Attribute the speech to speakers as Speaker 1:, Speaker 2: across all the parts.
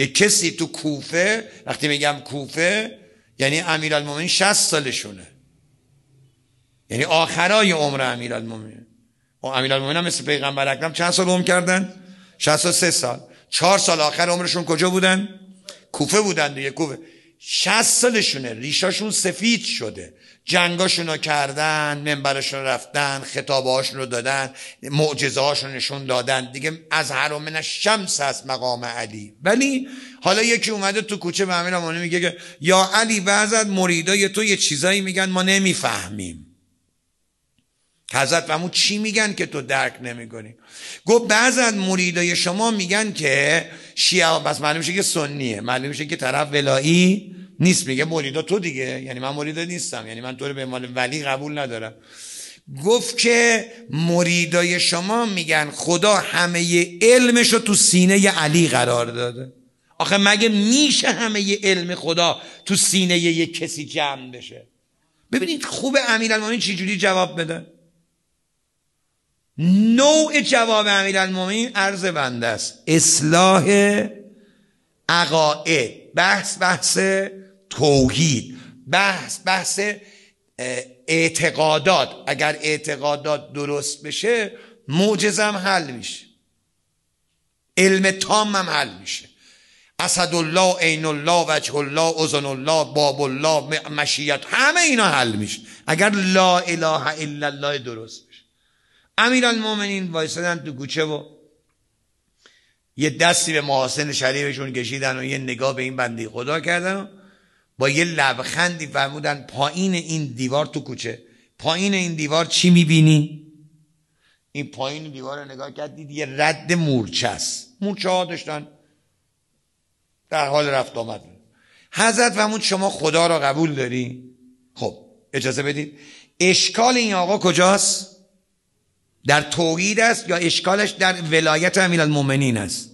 Speaker 1: یه کسی تو کوفه وقتی میگم کوفه یعنی امیرالمومنین شست سالشونه یعنی آخرای عمر امیرالمومنین و امیرالمومنین هم مثل پیغمبر اکرم چند سال عمر کردن سه سال چهار سال آخر عمرشون کجا بودن کوفه بودن دیگه کوفه 60 سالشونه ریشاشون سفید شده جنگاشون رو کردن منبرشون رفتن خطابهاشون رو دادن معجزه نشون دادن دیگه از حرامن شمس هست مقام علی ولی حالا یکی اومده تو کوچه به امیر میگه که یا علی بعضت مریدای تو یه چیزایی میگن ما نمیفهمیم حضرت فرمود چی میگن که تو درک نمیکنی گفت بعض از مریدای شما میگن که شیعه بس معلوم میشه که سنیه معلوم میشه که طرف ولایی نیست میگه مریدا تو دیگه یعنی من مریدا نیستم یعنی من تو به مال ولی قبول ندارم گفت که مریدای شما میگن خدا همه علمش رو تو سینه ی علی قرار داده آخه مگه میشه همه ی علم خدا تو سینه یک کسی جمع بشه ببینید خوب امیرالمومنین چجوری جواب بده نوع جواب امیرالمومنین عرض بنده است اصلاح عقاید بحث بحث توحید بحث بحث اعتقادات اگر اعتقادات درست بشه معجزم حل میشه علم هم حل میشه اسد الله عین الله وجه الله اذن الله باب الله مشیت همه اینا حل میشه اگر لا اله الا الله درست امیرالمومنین وایسادن تو کوچه و یه دستی به محاسن شریفشون کشیدن و یه نگاه به این بندی خدا کردن و با یه لبخندی فرمودن پایین این دیوار تو کوچه پایین این دیوار چی میبینی؟ این پایین دیوار رو نگاه کرد یه رد مورچه است مورچه ها داشتن در حال رفت آمد حضرت فرمود شما خدا را قبول داری؟ خب اجازه بدید اشکال این آقا کجاست؟ در توحید است یا اشکالش در ولایت المومنین است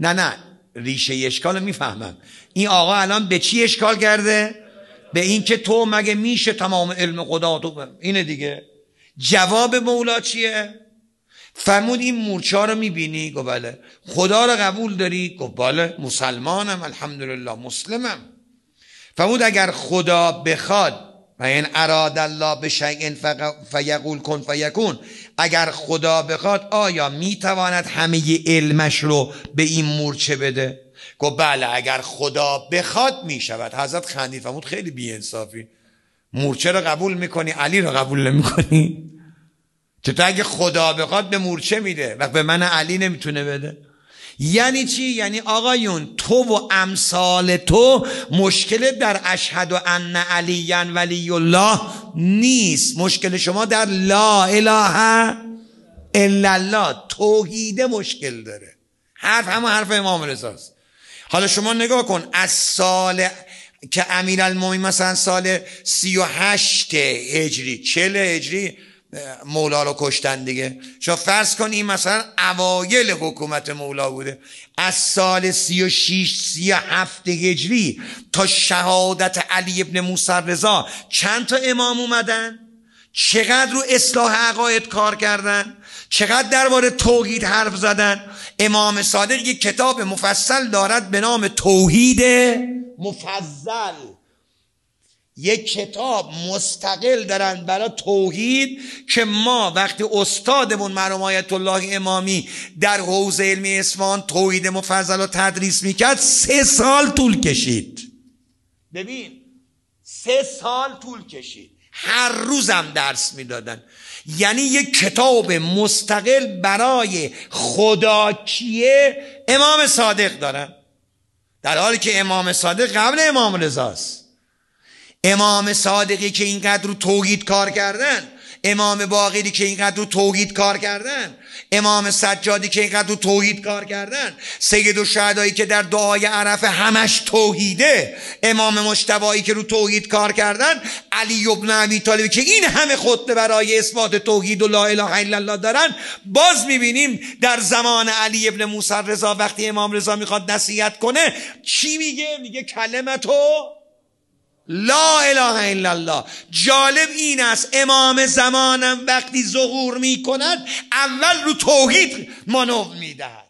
Speaker 1: نه نه ریشه اشکال رو میفهمم این آقا الان به چی اشکال کرده به اینکه تو مگه میشه تمام علم خدا تو اینه دیگه جواب مولا چیه فرمود این مورچه رو میبینی گفت بله خدا رو قبول داری گفت بله مسلمانم الحمدلله مسلمم فرمود اگر خدا بخواد این اراد الله به شیء فیقول کن فیکون اگر خدا بخواد آیا میتواند همه علمش رو به این مورچه بده گو بله اگر خدا بخواد میشود حضرت خندید فرمود خیلی بیانصافی مورچه رو قبول میکنی علی رو قبول نمیکنی چطور اگه خدا بخواد به مورچه میده وقت به من علی نمیتونه بده یعنی چی؟ یعنی آقایون تو و امثال تو مشکل در اشهد و ان علی ولی الله نیست مشکل شما در لا اله الا الله توحیده مشکل داره حرف همه حرف امام رزاست حالا شما نگاه کن از سال که امیر مثلا سال سی و هشت هجری چل هجری مولا رو کشتن دیگه شما فرض کن این مثلا اوایل حکومت مولا بوده از سال 36 هفت هجری تا شهادت علی ابن موسر رضا چند تا امام اومدن چقدر رو اصلاح عقاید کار کردن چقدر درباره توحید حرف زدن امام صادق یک کتاب مفصل دارد به نام توحید مفضل یک کتاب مستقل دارن برای توحید که ما وقتی استادمون مرحوم آیت الله امامی در حوزه علمی اسفان توحید مفضل و تدریس میکرد سه سال طول کشید ببین سه سال طول کشید هر روزم درس میدادن یعنی یک کتاب مستقل برای خدا کیه امام صادق دارن در حالی که امام صادق قبل امام رضاست امام صادقی که اینقدر رو توحید کار کردن امام باقری که اینقدر رو توحید کار کردن امام سجادی که اینقدر رو توحید کار کردن سید و شهدایی که در دعای عرفه همش توحیده امام مشتبایی که رو توحید کار کردن علی ابن ابی طالبی که این همه خطبه برای اثبات توحید و لا اله الا الله دارن باز میبینیم در زمان علی ابن موسر رضا وقتی امام رضا میخواد نصیحت کنه چی میگه میگه کلمتو لا اله الا الله جالب این است امام زمانم وقتی ظهور می کند اول رو توحید مانو دهد.